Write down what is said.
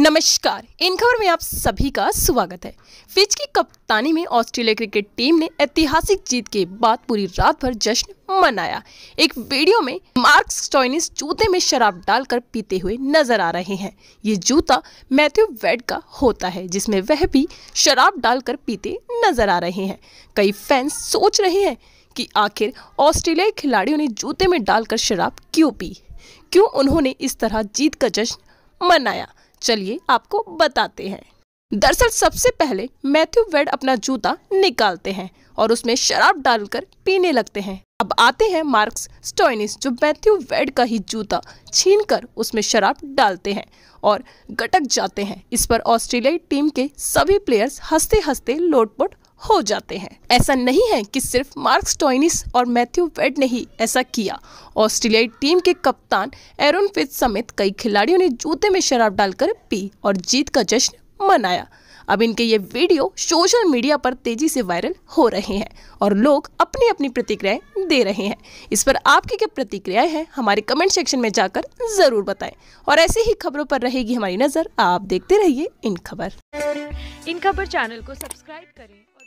नमस्कार इन खबर में आप सभी का स्वागत है फिज की कप्तानी में ऑस्ट्रेलिया क्रिकेट टीम ने ऐतिहासिक जीत के बाद पूरी रात भर जश्न मनाया एक वीडियो में मार्क स्टोइनिस जूते में शराब डालकर पीते हुए नजर आ रहे हैं ये जूता मैथ्यू वेड का होता है जिसमें वह भी शराब डालकर पीते नजर आ रहे हैं कई फैंस सोच रहे हैं कि आखिर ऑस्ट्रेलियाई खिलाड़ियों ने जूते में डालकर शराब क्यों पी क्यों उन्होंने इस तरह जीत का जश्न मनाया चलिए आपको बताते हैं दरअसल सबसे पहले मैथ्यू वेड अपना जूता निकालते हैं और उसमें शराब डालकर पीने लगते हैं अब आते हैं मार्क्स स्टोइनिस जो मैथ्यू वेड का ही जूता छीनकर उसमें शराब डालते हैं और गटक जाते हैं इस पर ऑस्ट्रेलियाई टीम के सभी प्लेयर्स हंसते हंसते लोटपोट हो जाते हैं ऐसा नहीं है कि सिर्फ मार्क्स टॉइनिस और मैथ्यू वेड ने ही ऐसा किया ऑस्ट्रेलियाई टीम के कप्तान एरोन फिथ समेत कई खिलाड़ियों ने जूते में शराब डालकर पी और जीत का जश्न मनाया अब इनके ये वीडियो सोशल मीडिया पर तेजी से वायरल हो रहे हैं और लोग अपनी अपनी प्रतिक्रियाएं दे रहे हैं इस पर आपकी क्या प्रतिक्रियाएं हैं हमारे कमेंट सेक्शन में जाकर जरूर बताएं और ऐसी ही खबरों पर रहेगी हमारी नजर आप देखते रहिए इन खबर इन खबर चैनल को सब्सक्राइब करें